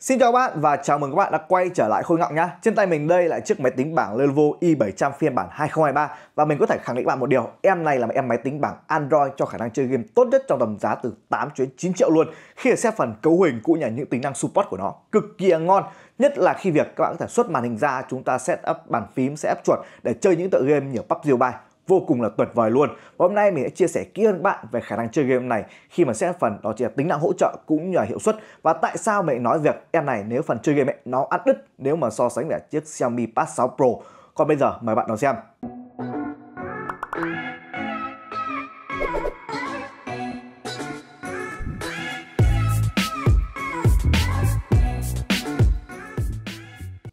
Xin chào các bạn và chào mừng các bạn đã quay trở lại Khôi Ngọng nhá. Trên tay mình đây là chiếc máy tính bảng Lenovo i700 phiên bản 2023 và mình có thể khẳng định bạn một điều, em này là một em máy tính bảng Android cho khả năng chơi game tốt nhất trong tầm giá từ 8 đến 9 triệu luôn. Khi xét phần cấu hình cũng như những tính năng support của nó cực kỳ ngon, nhất là khi việc các bạn có thể xuất màn hình ra, chúng ta set up bàn phím, set up chuột để chơi những tựa game như PUBG Mobile vô cùng là tuyệt vời luôn. Và hôm nay mình sẽ chia sẻ kỹ hơn bạn về khả năng chơi game này khi mà xét phần đó chỉ là tính năng hỗ trợ cũng như là hiệu suất và tại sao mình nói việc em này nếu phần chơi game ấy nó ăn đứt nếu mà so sánh với chiếc Xiaomi Pad 6 Pro. Còn bây giờ mời bạn đón xem.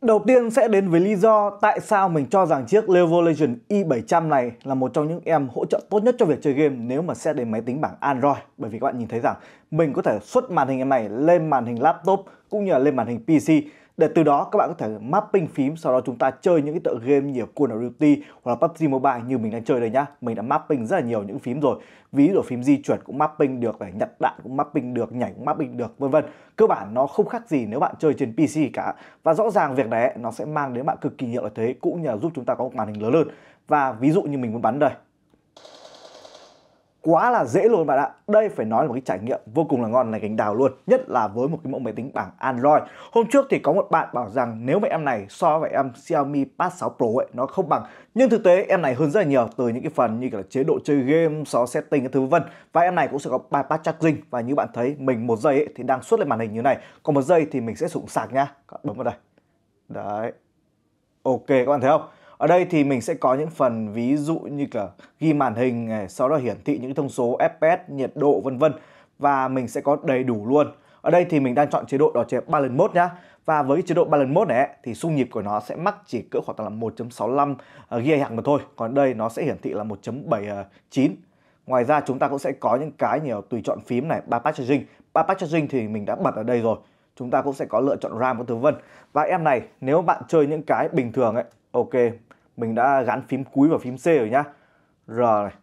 Đầu tiên sẽ đến với lý do tại sao mình cho rằng chiếc Lenovo Legion i700 này là một trong những em hỗ trợ tốt nhất cho việc chơi game nếu mà xét đến máy tính bảng Android bởi vì các bạn nhìn thấy rằng mình có thể xuất màn hình em này lên màn hình laptop cũng như là lên màn hình PC để từ đó các bạn có thể mapping phím sau đó chúng ta chơi những cái tựa game như Call of Duty hoặc là PUBG Mobile như mình đang chơi đây nhá mình đã mapping rất là nhiều những phím rồi ví dụ phím di chuyển cũng mapping được để nhặt đạn cũng mapping được nhảy cũng mapping được vân vân cơ bản nó không khác gì nếu bạn chơi trên PC cả và rõ ràng việc đấy nó sẽ mang đến bạn cực kỳ nhiều lợi thế cũng như là giúp chúng ta có một màn hình lớn hơn và ví dụ như mình muốn bắn đây quá là dễ luôn bạn ạ đây phải nói là một cái trải nghiệm vô cùng là ngon này cánh đào luôn nhất là với một cái mẫu máy tính bảng Android hôm trước thì có một bạn bảo rằng nếu mà em này so với em Xiaomi Pad 6 Pro ấy nó không bằng nhưng thực tế em này hơn rất là nhiều từ những cái phần như là chế độ chơi game so setting các thứ vân và em này cũng sẽ có 3 bypass charging và như bạn thấy mình một giây ấy, thì đang xuất lên màn hình như này còn một giây thì mình sẽ sủng sạc nha bấm vào đây đấy ok các bạn thấy không ở đây thì mình sẽ có những phần ví dụ như là ghi màn hình, này, sau đó hiển thị những thông số FPS, nhiệt độ vân vân và mình sẽ có đầy đủ luôn. Ở đây thì mình đang chọn chế độ đó chế 3 lần mode nhá. Và với chế độ 3 lần mode này thì xung nhịp của nó sẽ mắc chỉ cỡ khoảng tầm là 1.65 ghia hạt mà thôi. Còn đây nó sẽ hiển thị là 1.79. Ngoài ra chúng ta cũng sẽ có những cái nhiều tùy chọn phím này, ba packaging. Ba charging thì mình đã bật ở đây rồi. Chúng ta cũng sẽ có lựa chọn RAM của thứ vân. Và em này nếu bạn chơi những cái bình thường ấy, ok, mình đã gắn phím cuối và phím C rồi nhá R này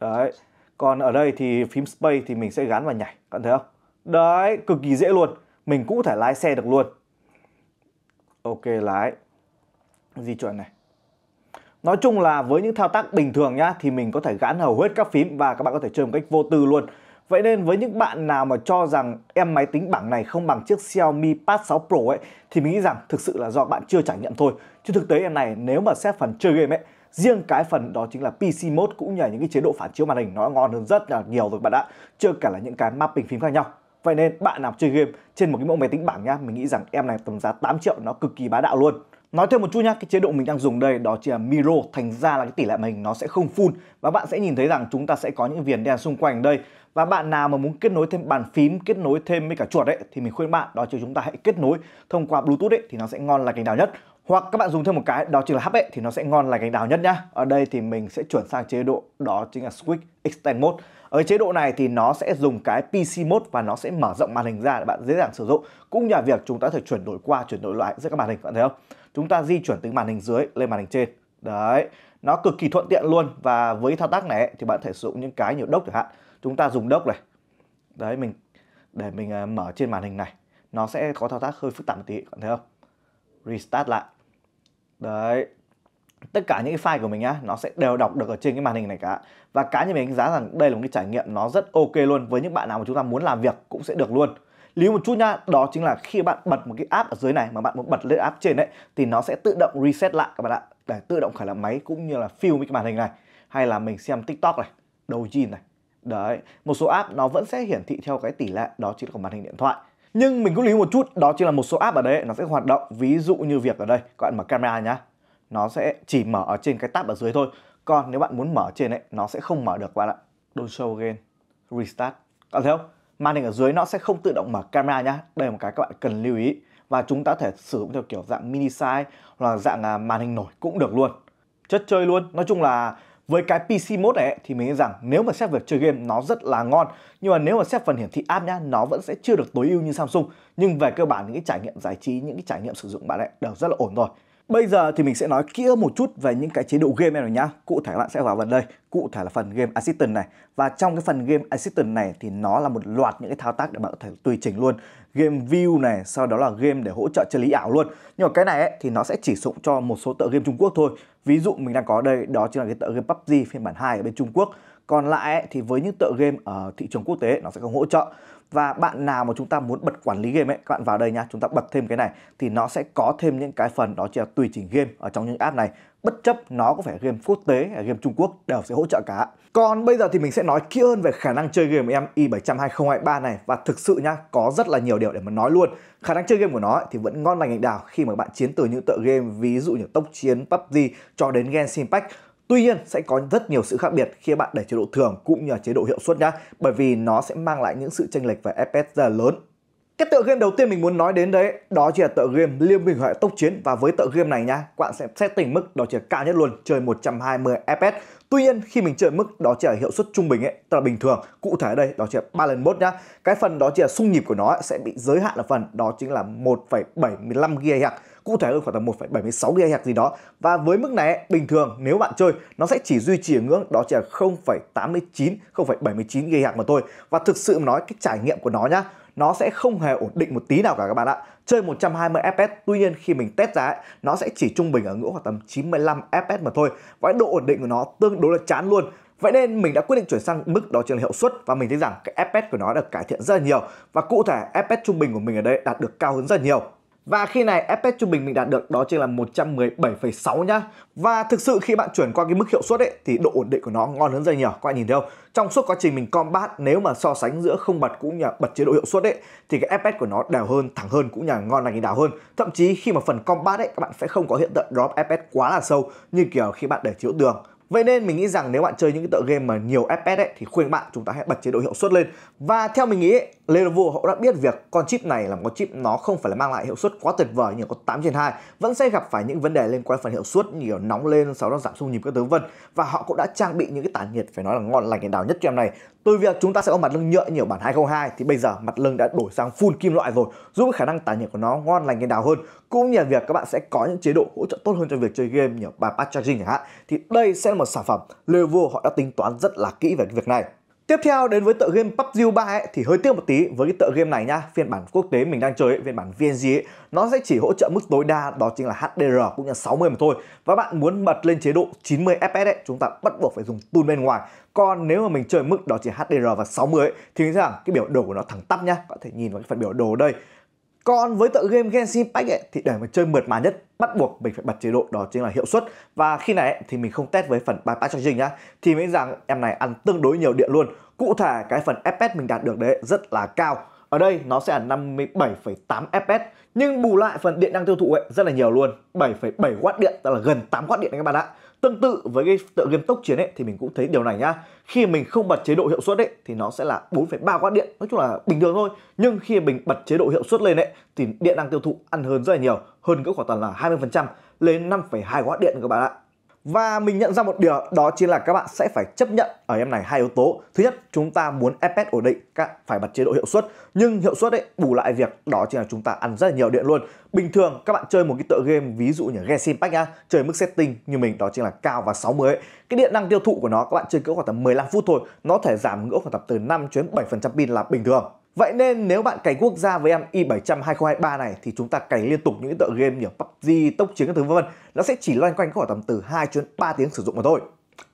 đấy còn ở đây thì phím space thì mình sẽ gắn và nhảy các bạn thấy không đấy cực kỳ dễ luôn mình cũng có thể lái xe được luôn ok lái di chuyển này Nói chung là với những thao tác bình thường nhá thì mình có thể gắn hầu hết các phím và các bạn có thể chơi một cách vô tư luôn Vậy nên với những bạn nào mà cho rằng em máy tính bảng này không bằng chiếc Xiaomi Pad 6 Pro ấy thì mình nghĩ rằng thực sự là do bạn chưa trải nghiệm thôi. Chứ thực tế em này nếu mà xét phần chơi game ấy, riêng cái phần đó chính là PC mode cũng như là những cái chế độ phản chiếu màn hình nó ngon hơn rất là nhiều rồi bạn ạ. Chưa kể là những cái mapping phím khác nhau. Vậy nên bạn nào chơi game trên một cái mẫu máy tính bảng nhá, mình nghĩ rằng em này tầm giá 8 triệu nó cực kỳ bá đạo luôn. Nói thêm một chút nhá, cái chế độ mình đang dùng đây đó chỉ là Miro Thành ra là cái tỷ lệ màn hình nó sẽ không full Và bạn sẽ nhìn thấy rằng chúng ta sẽ có những viền đen xung quanh đây Và bạn nào mà muốn kết nối thêm bàn phím, kết nối thêm với cả chuột ấy Thì mình khuyên bạn đó chứ chúng ta hãy kết nối thông qua Bluetooth ấy thì nó sẽ ngon là cành đào nhất hoặc các bạn dùng thêm một cái đó chính là hấp ấy thì nó sẽ ngon là cành đào nhất nhá ở đây thì mình sẽ chuyển sang chế độ đó chính là switch extend mode ở chế độ này thì nó sẽ dùng cái PC mode và nó sẽ mở rộng màn hình ra để bạn dễ dàng sử dụng cũng như là việc chúng ta có thể chuyển đổi qua chuyển đổi loại giữa các màn hình bạn thấy không chúng ta di chuyển từ màn hình dưới lên màn hình trên đấy nó cực kỳ thuận tiện luôn và với thao tác này thì bạn thể sử dụng những cái nhiều đốc chẳng hạn chúng ta dùng đốc này đấy mình để mình à, mở trên màn hình này nó sẽ có thao tác hơi phức tạp một tí bạn thấy không restart lại đấy tất cả những cái file của mình á nó sẽ đều đọc được ở trên cái màn hình này cả và cá nhân mình đánh giá rằng đây là một cái trải nghiệm nó rất ok luôn với những bạn nào mà chúng ta muốn làm việc cũng sẽ được luôn lưu một chút nha đó chính là khi bạn bật một cái app ở dưới này mà bạn muốn bật lên app trên đấy thì nó sẽ tự động reset lại các bạn ạ để tự động khởi động máy cũng như là fill với cái màn hình này hay là mình xem tiktok này đầu jean này đấy một số app nó vẫn sẽ hiển thị theo cái tỷ lệ đó chính là của màn hình điện thoại nhưng mình cũng lưu một chút đó chính là một số app ở đấy nó sẽ hoạt động ví dụ như việc ở đây các bạn mở camera nhá nó sẽ chỉ mở ở trên cái tab ở dưới thôi còn nếu bạn muốn mở trên ấy nó sẽ không mở được các bạn ạ don't show again restart các bạn thấy không màn hình ở dưới nó sẽ không tự động mở camera nhá đây là một cái các bạn cần lưu ý và chúng ta có thể sử dụng theo kiểu dạng mini size hoặc là dạng à, màn hình nổi cũng được luôn chất chơi luôn nói chung là với cái PC mode này thì mình nghĩ rằng nếu mà xét về chơi game nó rất là ngon Nhưng mà nếu mà xét phần hiển thị app nhá, nó vẫn sẽ chưa được tối ưu như Samsung Nhưng về cơ bản những cái trải nghiệm giải trí, những cái trải nghiệm sử dụng bạn ấy đều rất là ổn rồi Bây giờ thì mình sẽ nói kỹ một chút về những cái chế độ game này rồi nhá. Cụ thể các bạn sẽ vào phần đây, cụ thể là phần game assistant này. Và trong cái phần game assistant này thì nó là một loạt những cái thao tác để bạn có thể tùy chỉnh luôn. Game view này, sau đó là game để hỗ trợ chơi lý ảo luôn. Nhưng mà cái này ấy, thì nó sẽ chỉ dụng cho một số tựa game Trung Quốc thôi. Ví dụ mình đang có đây, đó chính là cái tựa game PUBG phiên bản 2 ở bên Trung Quốc. Còn lại ấy, thì với những tựa game ở thị trường quốc tế nó sẽ không hỗ trợ và bạn nào mà chúng ta muốn bật quản lý game ấy các bạn vào đây nha chúng ta bật thêm cái này thì nó sẽ có thêm những cái phần đó chỉ là tùy chỉnh game ở trong những app này bất chấp nó có phải game quốc tế hay game Trung Quốc đều sẽ hỗ trợ cả. Còn bây giờ thì mình sẽ nói kỹ hơn về khả năng chơi game của em i700 2023 này và thực sự nhá, có rất là nhiều điều để mà nói luôn. Khả năng chơi game của nó thì vẫn ngon lành ảnh đào khi mà bạn chiến từ những tựa game ví dụ như tốc chiến, PUBG cho đến Genshin Impact Tuy nhiên sẽ có rất nhiều sự khác biệt khi bạn để chế độ thường cũng như là chế độ hiệu suất nhá, bởi vì nó sẽ mang lại những sự chênh lệch về FPS rất là lớn. Cái tựa game đầu tiên mình muốn nói đến đấy đó chỉ là tựa game Liên minh hệ tốc chiến và với tựa game này nha, các bạn sẽ setting mức đó chỉ là cao nhất luôn, chơi 120 FPS. Tuy nhiên khi mình chơi mức đó chỉ là hiệu suất trung bình ấy, tức là bình thường, cụ thể ở đây đó chỉ là ba lần mốt nhá. Cái phần đó chỉ là xung nhịp của nó sẽ bị giới hạn là phần đó chính là 1,75 GHz cụ thể hơn khoảng tầm 1,76 GHz gì đó và với mức này bình thường nếu bạn chơi nó sẽ chỉ duy trì ở ngưỡng đó chỉ là 0,89 0,79 GHz mà thôi và thực sự mà nói cái trải nghiệm của nó nhá nó sẽ không hề ổn định một tí nào cả các bạn ạ chơi 120 fps tuy nhiên khi mình test giá nó sẽ chỉ trung bình ở ngưỡng khoảng tầm 95 fps mà thôi và độ ổn định của nó tương đối là chán luôn Vậy nên mình đã quyết định chuyển sang mức đó chính là hiệu suất và mình thấy rằng cái FPS của nó được cải thiện rất là nhiều và cụ thể FPS trung bình của mình ở đây đạt được cao hơn rất là nhiều. Và khi này FPS trung bình mình đạt được đó chính là 117,6 nhá. Và thực sự khi bạn chuyển qua cái mức hiệu suất ấy thì độ ổn định của nó ngon hơn rất nhiều. Các bạn nhìn thấy không? Trong suốt quá trình mình combat nếu mà so sánh giữa không bật cũng như bật chế độ hiệu suất ấy thì cái FPS của nó đều hơn, thẳng hơn cũng như là ngon lành như đào hơn. Thậm chí khi mà phần combat ấy các bạn sẽ không có hiện tượng drop FPS quá là sâu như kiểu khi bạn để chiếu tường Vậy nên mình nghĩ rằng nếu bạn chơi những cái tựa game mà nhiều FPS ấy, thì khuyên bạn chúng ta hãy bật chế độ hiệu suất lên. Và theo mình nghĩ Lenovo họ đã biết việc con chip này là một con chip nó không phải là mang lại hiệu suất quá tuyệt vời như có 8 trên 2 vẫn sẽ gặp phải những vấn đề liên quan phần hiệu suất như kiểu nóng lên sau đó giảm xung nhịp các thứ vân và họ cũng đã trang bị những cái tản nhiệt phải nói là ngon lành cái đào nhất cho em này từ việc chúng ta sẽ có mặt lưng nhựa nhiều bản 202 thì bây giờ mặt lưng đã đổi sang full kim loại rồi giúp khả năng tản nhiệt của nó ngon lành cái đào hơn cũng như việc các bạn sẽ có những chế độ hỗ trợ tốt hơn cho việc chơi game như bypass charging chẳng hạn thì đây sẽ là một sản phẩm, Lenovo họ đã tính toán rất là kỹ về cái việc này. Tiếp theo đến với tựa game PUBG Mobile thì hơi tiếc một tí với cái tựa game này nhá, phiên bản quốc tế mình đang chơi ấy, phiên bản VNG ấy, nó sẽ chỉ hỗ trợ mức tối đa đó chính là HDR cũng như 60 mà thôi. Và bạn muốn bật lên chế độ 90 FPS ấy, chúng ta bắt buộc phải dùng tool bên ngoài. Còn nếu mà mình chơi mức đó chỉ HDR và 60 ấy, thì nghĩ rằng cái biểu đồ của nó thẳng tắp nhá, có thể nhìn vào cái phần biểu đồ đây còn với tựa game Genshin Impact ấy, thì để mà chơi mượt mà nhất bắt buộc mình phải bật chế độ đó chính là hiệu suất và khi này ấy, thì mình không test với phần bypass charging nhá thì mình rằng em này ăn tương đối nhiều điện luôn cụ thể cái phần fps mình đạt được đấy rất là cao ở đây nó sẽ là 57,8 fps nhưng bù lại phần điện năng tiêu thụ ấy rất là nhiều luôn 7,7 watt điện tức là gần 8 watt điện các bạn ạ Tương tự với cái tựa game tốc chiến ấy thì mình cũng thấy điều này nhá. Khi mình không bật chế độ hiệu suất ấy thì nó sẽ là 4,3 W điện, nói chung là bình thường thôi. Nhưng khi mình bật chế độ hiệu suất lên ấy thì điện năng tiêu thụ ăn hơn rất là nhiều, hơn cỡ khoảng tầm là 20% lên 5,2 W điện các bạn ạ và mình nhận ra một điều đó chính là các bạn sẽ phải chấp nhận ở em này hai yếu tố thứ nhất chúng ta muốn fps ổn định các phải bật chế độ hiệu suất nhưng hiệu suất ấy bù lại việc đó chính là chúng ta ăn rất là nhiều điện luôn bình thường các bạn chơi một cái tựa game ví dụ như Genshin Impact nhá chơi mức setting như mình đó chính là cao và 60 ấy cái điện năng tiêu thụ của nó các bạn chơi cỡ khoảng tầm 15 phút thôi nó thể giảm ngỡ khoảng tầm từ 5 đến 7 pin là bình thường Vậy nên nếu bạn cày quốc gia với em i700 2023 này thì chúng ta cày liên tục những tựa game như PUBG, tốc chiến các thứ vân vân, nó sẽ chỉ loanh quanh khoảng tầm từ 2 cho đến 3 tiếng sử dụng mà thôi.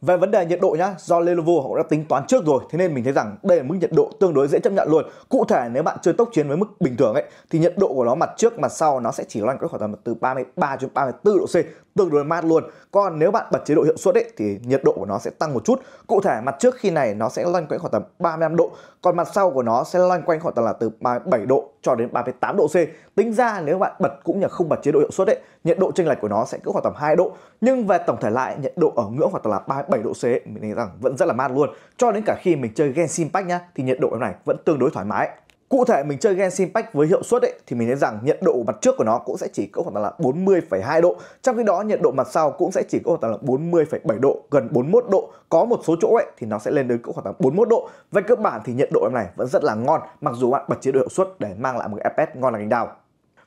Về vấn đề nhiệt độ nhá, do Lenovo họ đã tính toán trước rồi, thế nên mình thấy rằng đây là mức nhiệt độ tương đối dễ chấp nhận luôn. Cụ thể nếu bạn chơi tốc chiến với mức bình thường ấy thì nhiệt độ của nó mặt trước mặt sau nó sẽ chỉ loanh quanh khoảng tầm từ 33 đến 34 độ C, tương đối mát luôn. Còn nếu bạn bật chế độ hiệu suất ấy thì nhiệt độ của nó sẽ tăng một chút. Cụ thể mặt trước khi này nó sẽ loanh quanh khoảng tầm 35 độ, còn mặt sau của nó sẽ loanh quanh khoảng tầm là từ 37 độ cho đến 38 độ C. Tính ra nếu bạn bật cũng như không bật chế độ hiệu suất ấy, nhiệt độ chênh lệch của nó sẽ cứ khoảng tầm 2 độ. Nhưng về tổng thể lại nhiệt độ ở ngưỡng khoảng tầm là 37 7 độ C mình thấy rằng vẫn rất là mát luôn cho đến cả khi mình chơi Genshin Impact nhá thì nhiệt độ em này vẫn tương đối thoải mái Cụ thể mình chơi Genshin Impact với hiệu suất ấy, thì mình thấy rằng nhiệt độ mặt trước của nó cũng sẽ chỉ có khoảng là 40,2 độ Trong khi đó nhiệt độ mặt sau cũng sẽ chỉ có khoảng là 40,7 độ, gần 41 độ Có một số chỗ ấy thì nó sẽ lên đến khoảng là 41 độ Về cơ bản thì nhiệt độ em này vẫn rất là ngon Mặc dù bạn bật chế độ hiệu suất để mang lại một FPS ngon là cánh đào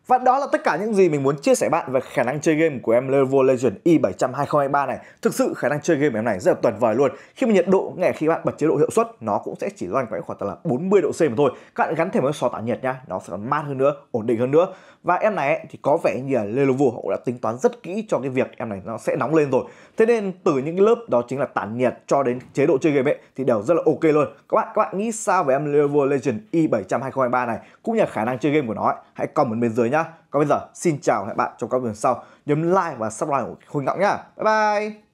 và đó là tất cả những gì mình muốn chia sẻ bạn về khả năng chơi game của em Lenovo Legion i700 2023 này. Thực sự khả năng chơi game của em này rất là tuyệt vời luôn. Khi mà nhiệt độ ngay khi bạn bật chế độ hiệu suất nó cũng sẽ chỉ loanh quanh khoảng tầm là 40 độ C mà thôi. Các bạn gắn thêm với xóa tản nhiệt nhá, nó sẽ còn mát hơn nữa, ổn định hơn nữa. Và em này ấy, thì có vẻ như là Lenovo họ đã tính toán rất kỹ cho cái việc em này nó sẽ nóng lên rồi. Thế nên từ những cái lớp đó chính là tản nhiệt cho đến chế độ chơi game ấy thì đều rất là ok luôn. Các bạn các bạn nghĩ sao về em Lenovo Legion i700 2023 này cũng như khả năng chơi game của nó ấy? Hãy comment bên dưới nhá nhá. Còn bây giờ xin chào và hẹn bạn trong các video sau. Nhấn like và subscribe của Khôi ngọc nhá. Bye bye.